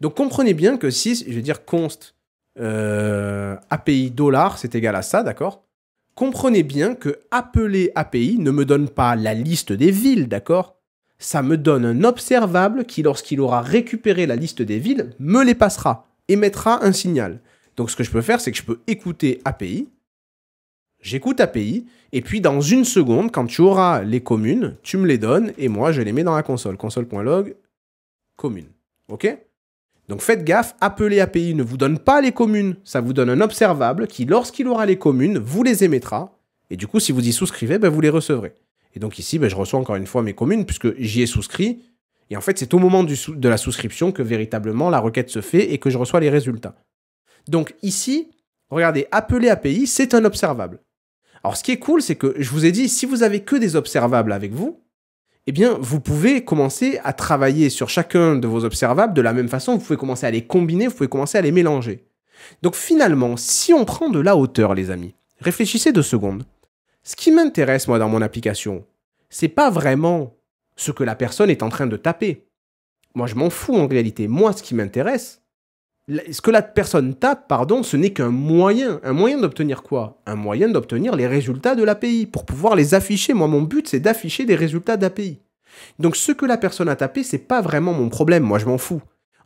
Donc comprenez bien que si, je vais dire const euh, API dollar, c'est égal à ça, d'accord Comprenez bien que appeler API ne me donne pas la liste des villes, d'accord Ça me donne un observable qui, lorsqu'il aura récupéré la liste des villes, me les passera, et mettra un signal. Donc ce que je peux faire, c'est que je peux écouter API, j'écoute API, et puis dans une seconde, quand tu auras les communes, tu me les donnes, et moi je les mets dans la console, console.log, commune. OK donc faites gaffe, appeler API ne vous donne pas les communes, ça vous donne un observable qui, lorsqu'il aura les communes, vous les émettra. Et du coup, si vous y souscrivez, ben, vous les recevrez. Et donc ici, ben, je reçois encore une fois mes communes puisque j'y ai souscrit. Et en fait, c'est au moment de la souscription que véritablement la requête se fait et que je reçois les résultats. Donc ici, regardez, appeler API, c'est un observable. Alors ce qui est cool, c'est que je vous ai dit, si vous avez que des observables avec vous, eh bien, vous pouvez commencer à travailler sur chacun de vos observables de la même façon. Vous pouvez commencer à les combiner, vous pouvez commencer à les mélanger. Donc finalement, si on prend de la hauteur, les amis, réfléchissez deux secondes. Ce qui m'intéresse, moi, dans mon application, c'est pas vraiment ce que la personne est en train de taper. Moi, je m'en fous en réalité. Moi, ce qui m'intéresse, ce que la personne tape, pardon, ce n'est qu'un moyen. Un moyen d'obtenir quoi Un moyen d'obtenir les résultats de l'API pour pouvoir les afficher. Moi, mon but, c'est d'afficher des résultats d'API. Donc, ce que la personne a tapé, n'est pas vraiment mon problème. Moi, je m'en fous.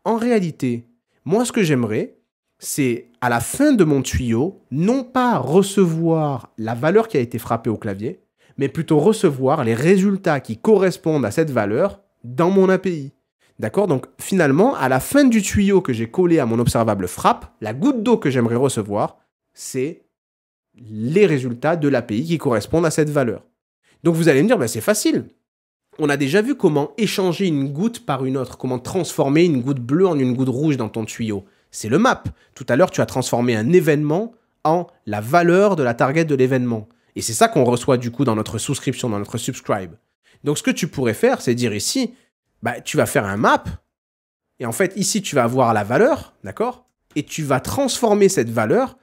En réalité, moi, ce que j'aimerais, c'est à la fin de mon tuyau, non pas recevoir la valeur qui a été frappée au clavier, mais plutôt recevoir les résultats qui correspondent à cette valeur dans mon API. D'accord Donc finalement, à la fin du tuyau que j'ai collé à mon observable frappe, la goutte d'eau que j'aimerais recevoir, c'est les résultats de l'API qui correspondent à cette valeur. Donc vous allez me dire, bah, c'est facile. On a déjà vu comment échanger une goutte par une autre, comment transformer une goutte bleue en une goutte rouge dans ton tuyau. C'est le map. Tout à l'heure, tu as transformé un événement en la valeur de la target de l'événement. Et c'est ça qu'on reçoit du coup dans notre souscription, dans notre subscribe. Donc ce que tu pourrais faire, c'est dire ici, bah, tu vas faire un map. Et en fait, ici, tu vas avoir la valeur, d'accord Et tu vas transformer cette valeur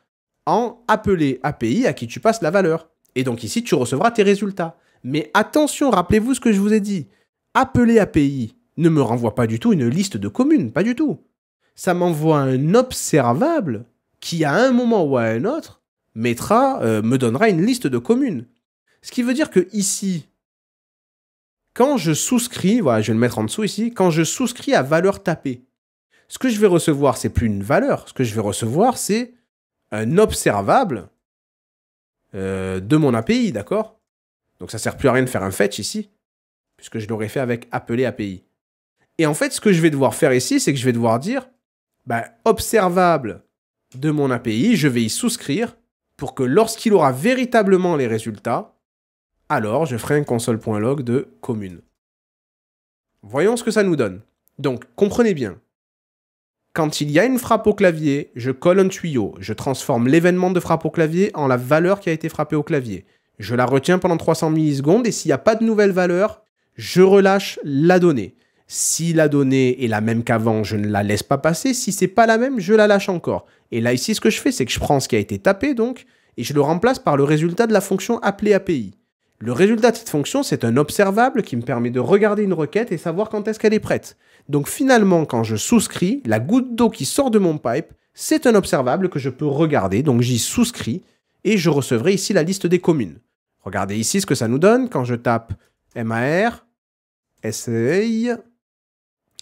en appeler API à qui tu passes la valeur. Et donc ici, tu recevras tes résultats. Mais attention, rappelez-vous ce que je vous ai dit. Appeler API ne me renvoie pas du tout une liste de communes, pas du tout. Ça m'envoie un observable qui, à un moment ou à un autre, euh, me donnera une liste de communes. Ce qui veut dire que ici, quand je souscris, voilà, je vais le mettre en dessous ici, quand je souscris à valeur tapée, ce que je vais recevoir, c'est plus une valeur, ce que je vais recevoir, c'est un observable euh, de mon API, d'accord Donc ça sert plus à rien de faire un fetch ici, puisque je l'aurais fait avec appeler API. Et en fait, ce que je vais devoir faire ici, c'est que je vais devoir dire, ben, observable de mon API, je vais y souscrire pour que lorsqu'il aura véritablement les résultats, alors je ferai un console.log de commune. Voyons ce que ça nous donne. Donc, comprenez bien. Quand il y a une frappe au clavier, je colle un tuyau, je transforme l'événement de frappe au clavier en la valeur qui a été frappée au clavier. Je la retiens pendant 300 millisecondes et s'il n'y a pas de nouvelle valeur, je relâche la donnée. Si la donnée est la même qu'avant, je ne la laisse pas passer. Si c'est pas la même, je la lâche encore. Et là ici, ce que je fais, c'est que je prends ce qui a été tapé donc et je le remplace par le résultat de la fonction appelée API. Le résultat de cette fonction, c'est un observable qui me permet de regarder une requête et savoir quand est-ce qu'elle est prête. Donc finalement, quand je souscris, la goutte d'eau qui sort de mon pipe, c'est un observable que je peux regarder, donc j'y souscris, et je recevrai ici la liste des communes. Regardez ici ce que ça nous donne quand je tape MAR, SEI,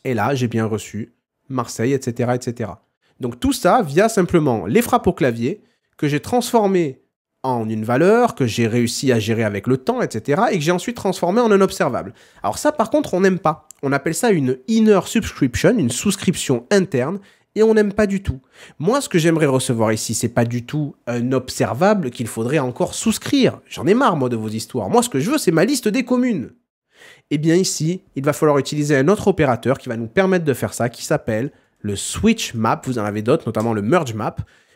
et là j'ai bien reçu Marseille, etc., etc. Donc tout ça via simplement les frappes au clavier que j'ai transformées, en une valeur, que j'ai réussi à gérer avec le temps, etc., et que j'ai ensuite transformé en un observable. Alors ça, par contre, on n'aime pas. On appelle ça une inner subscription, une souscription interne, et on n'aime pas du tout. Moi, ce que j'aimerais recevoir ici, c'est pas du tout un observable qu'il faudrait encore souscrire. J'en ai marre, moi, de vos histoires. Moi, ce que je veux, c'est ma liste des communes. Eh bien ici, il va falloir utiliser un autre opérateur qui va nous permettre de faire ça, qui s'appelle le switch map. Vous en avez d'autres, notamment le merge map.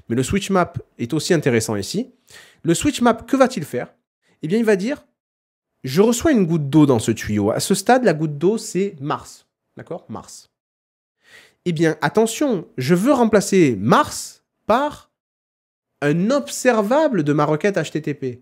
Mais le switch map est aussi intéressant ici. Le switch map, que va-t-il faire Eh bien, il va dire je reçois une goutte d'eau dans ce tuyau. À ce stade, la goutte d'eau, c'est Mars. D'accord Mars. Eh bien, attention, je veux remplacer Mars par un observable de ma requête HTTP.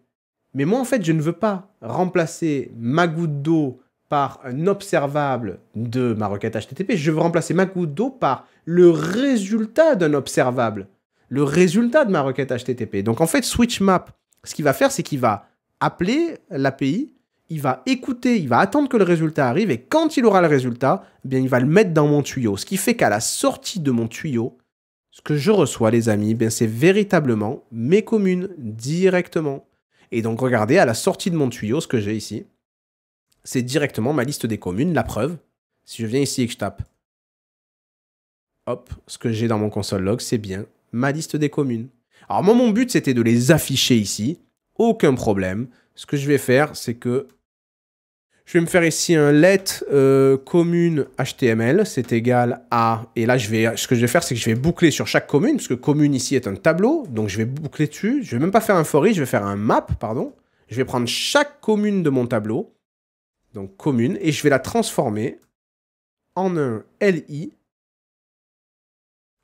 Mais moi, en fait, je ne veux pas remplacer ma goutte d'eau par un observable de ma requête HTTP. Je veux remplacer ma goutte d'eau par le résultat d'un observable le résultat de ma requête HTTP. Donc en fait, switch map, ce qu'il va faire, c'est qu'il va appeler l'API, il va écouter, il va attendre que le résultat arrive, et quand il aura le résultat, eh bien, il va le mettre dans mon tuyau. Ce qui fait qu'à la sortie de mon tuyau, ce que je reçois, les amis, eh c'est véritablement mes communes directement. Et donc, regardez, à la sortie de mon tuyau, ce que j'ai ici, c'est directement ma liste des communes. La preuve, si je viens ici et que je tape, hop, ce que j'ai dans mon console log, c'est bien ma liste des communes. Alors moi, mon but, c'était de les afficher ici. Aucun problème. Ce que je vais faire, c'est que je vais me faire ici un let euh, commune HTML, c'est égal à... Et là, je vais, ce que je vais faire, c'est que je vais boucler sur chaque commune, parce que commune ici est un tableau, donc je vais boucler dessus. Je vais même pas faire un for je vais faire un map, pardon. Je vais prendre chaque commune de mon tableau, donc commune, et je vais la transformer en un li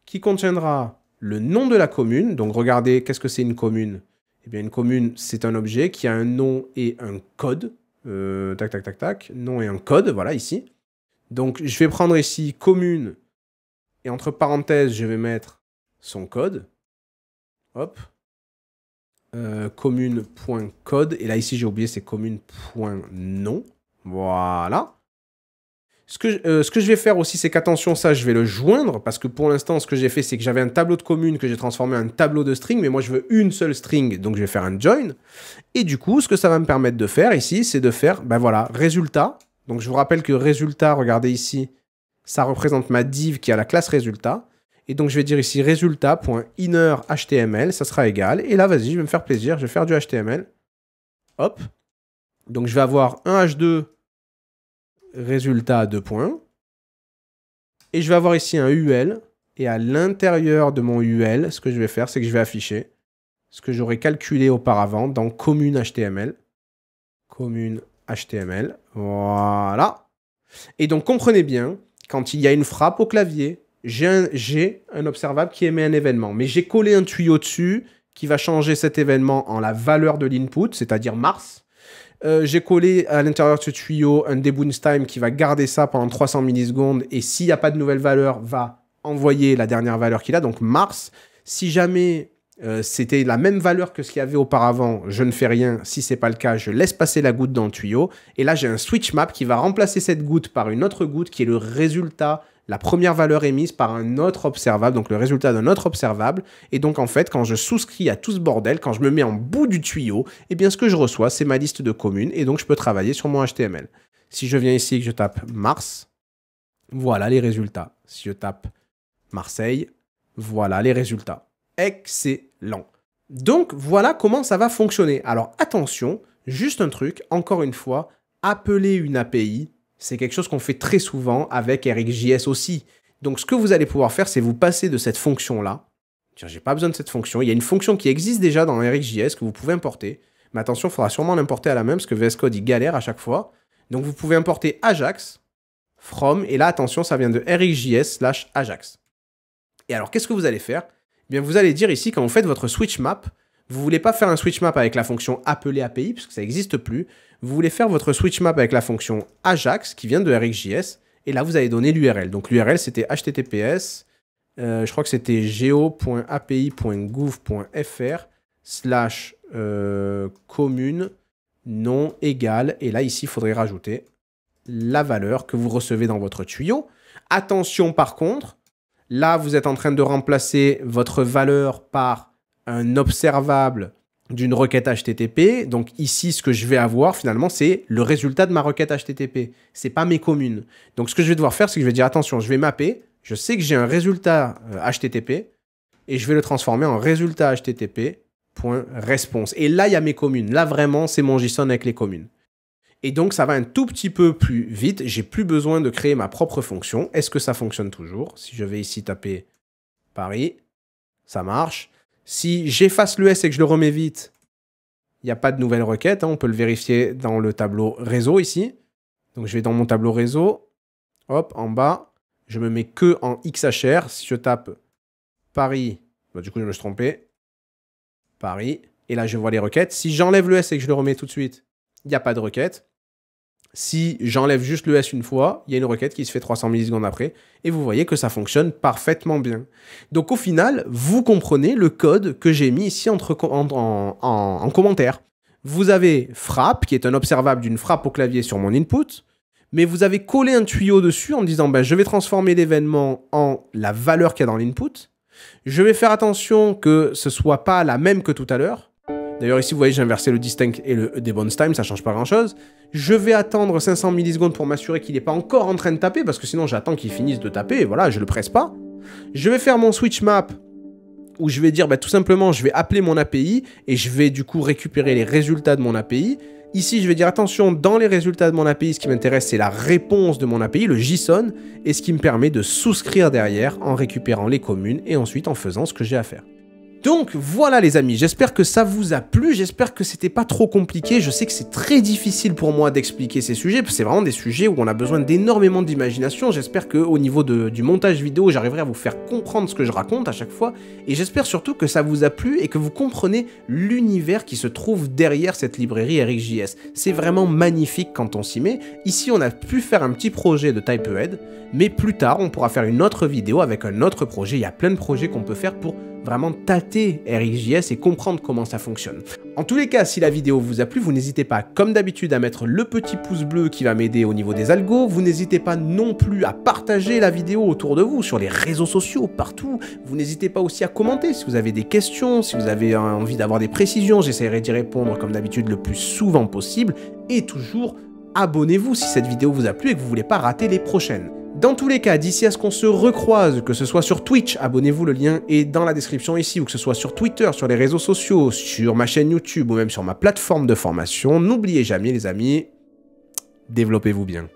qui contiendra le nom de la commune. Donc regardez, qu'est-ce que c'est une commune Eh bien une commune, c'est un objet qui a un nom et un code. Euh, tac, tac, tac, tac. Nom et un code, voilà, ici. Donc je vais prendre ici commune, et entre parenthèses, je vais mettre son code. Hop. Euh, commune.code, et là ici j'ai oublié c'est commune.nom. Voilà. Euh, ce que, je vais faire aussi, c'est qu'attention, ça, je vais le joindre, parce que pour l'instant, ce que j'ai fait, c'est que j'avais un tableau de communes que j'ai transformé en tableau de string, mais moi, je veux une seule string, donc je vais faire un join. Et du coup, ce que ça va me permettre de faire ici, c'est de faire, ben voilà, résultat. Donc, je vous rappelle que résultat, regardez ici, ça représente ma div qui a la classe résultat. Et donc, je vais dire ici résultat.inner.html, ça sera égal. Et là, vas-y, je vais me faire plaisir, je vais faire du HTML. Hop. Donc, je vais avoir un h2 résultat à deux points. Et je vais avoir ici un UL. Et à l'intérieur de mon UL, ce que je vais faire, c'est que je vais afficher ce que j'aurais calculé auparavant dans commune HTML. Commune HTML. Voilà. Et donc, comprenez bien, quand il y a une frappe au clavier, j'ai un, observable qui émet un événement. Mais j'ai collé un tuyau dessus qui va changer cet événement en la valeur de l'input, c'est-à-dire mars. Euh, j'ai collé à l'intérieur de ce tuyau un debounce time qui va garder ça pendant 300 millisecondes et s'il n'y a pas de nouvelle valeur, va envoyer la dernière valeur qu'il a, donc mars. Si jamais euh, c'était la même valeur que ce qu'il y avait auparavant, je ne fais rien. Si c'est pas le cas, je laisse passer la goutte dans le tuyau. Et là, j'ai un switch map qui va remplacer cette goutte par une autre goutte qui est le résultat la première valeur émise par un autre observable, donc le résultat d'un autre observable. Et donc en fait, quand je souscris à tout ce bordel, quand je me mets en bout du tuyau, eh bien ce que je reçois, c'est ma liste de communes, et donc je peux travailler sur mon HTML. Si je viens ici et que je tape Mars, voilà les résultats. Si je tape Marseille, voilà les résultats. Excellent. Donc voilà comment ça va fonctionner. Alors attention, juste un truc, encore une fois, appeler une API c'est quelque chose qu'on fait très souvent avec RxJS aussi. Donc ce que vous allez pouvoir faire, c'est vous passer de cette fonction-là. Tiens, j'ai pas besoin de cette fonction. Il y a une fonction qui existe déjà dans RxJS que vous pouvez importer. Mais attention, il faudra sûrement l'importer à la même parce que VS Code, galère à chaque fois. Donc vous pouvez importer Ajax, from, et là, attention, ça vient de RxJS slash Ajax. Et alors, qu'est-ce que vous allez faire eh bien, vous allez dire ici, quand vous faites votre switch map, vous voulez pas faire un switch map avec la fonction appeler API, parce que ça n'existe plus vous voulez faire votre switch map avec la fonction Ajax qui vient de RxJS, et là vous allez donner l'URL. Donc l'URL c'était https, euh, je crois que c'était geo.api.gouv.fr slash euh, commune non égale, et là ici il faudrait rajouter la valeur que vous recevez dans votre tuyau. Attention par contre, là vous êtes en train de remplacer votre valeur par un observable d'une requête HTTP. Donc ici, ce que je vais avoir finalement, c'est le résultat de ma requête HTTP. C'est pas mes communes. Donc ce que je vais devoir faire, c'est que je vais dire attention, je vais mapper. Je sais que j'ai un résultat HTTP euh, et je vais le transformer en résultat HTTP.response. Et là, il y a mes communes. Là, vraiment, c'est mon JSON avec les communes. Et donc, ça va un tout petit peu plus vite. J'ai plus besoin de créer ma propre fonction. Est-ce que ça fonctionne toujours Si je vais ici taper Paris, ça marche. Si j'efface le S et que je le remets vite, il n'y a pas de nouvelle requête. Hein. On peut le vérifier dans le tableau réseau ici. Donc je vais dans mon tableau réseau. Hop, en bas. Je me mets que en XHR. Si je tape Paris, bah, du coup je me suis trompé. Paris. Et là je vois les requêtes. Si j'enlève le S et que je le remets tout de suite, il n'y a pas de requête. Si j'enlève juste le S une fois, il y a une requête qui se fait 300 millisecondes après, et vous voyez que ça fonctionne parfaitement bien. Donc au final, vous comprenez le code que j'ai mis ici en, commentaire. Vous avez frappe, qui est un observable d'une frappe au clavier sur mon input, mais vous avez collé un tuyau dessus en disant ben, je vais transformer l'événement en la valeur qu'il y a dans l'input. Je vais faire attention que ce soit pas la même que tout à l'heure. D'ailleurs, ici, vous voyez, j'ai inversé le distinct et le debounce time, ça change pas grand chose. Je vais attendre 500 millisecondes pour m'assurer qu'il n'est pas encore en train de taper, parce que sinon j'attends qu'il finisse de taper, et voilà, je le presse pas. Je vais faire mon switch map, où je vais dire bah, tout simplement, je vais appeler mon API, et je vais du coup récupérer les résultats de mon API. Ici, je vais dire attention, dans les résultats de mon API, ce qui m'intéresse, c'est la réponse de mon API, le JSON, et ce qui me permet de souscrire derrière en récupérant les communes et ensuite en faisant ce que j'ai à faire. Donc voilà les amis, j'espère que ça vous a plu, j'espère que c'était pas trop compliqué, je sais que c'est très difficile pour moi d'expliquer ces sujets, c'est vraiment des sujets où on a besoin d'énormément d'imagination, j'espère que au niveau du montage vidéo, j'arriverai à vous faire comprendre ce que je raconte à chaque fois, et j'espère surtout que ça vous a plu et que vous comprenez l'univers qui se trouve derrière cette librairie RxJS. C'est vraiment magnifique quand on s'y met, ici on a pu faire un petit projet de type Head, mais plus tard on pourra faire une autre vidéo avec un autre projet, il y a plein de projets qu'on peut faire pour vraiment tâter RxJS et comprendre comment ça fonctionne. En tous les cas, si la vidéo vous a plu, vous n'hésitez pas, comme d'habitude, à mettre le petit pouce bleu qui va m'aider au niveau des algos. Vous n'hésitez pas non plus à partager la vidéo autour de vous, sur les réseaux sociaux, partout. Vous n'hésitez pas aussi à commenter si vous avez des questions, si vous avez envie d'avoir des précisions. J'essaierai d'y répondre, comme d'habitude, le plus souvent possible. Et toujours, abonnez-vous si cette vidéo vous a plu et que vous voulez pas rater les prochaines. Dans tous les cas, d'ici à ce qu'on se recroise, que ce soit sur Twitch, abonnez-vous, le lien est dans la description ici, ou que ce soit sur Twitter, sur les réseaux sociaux, sur ma chaîne YouTube ou même sur ma plateforme de formation, n'oubliez jamais les amis, développez-vous bien.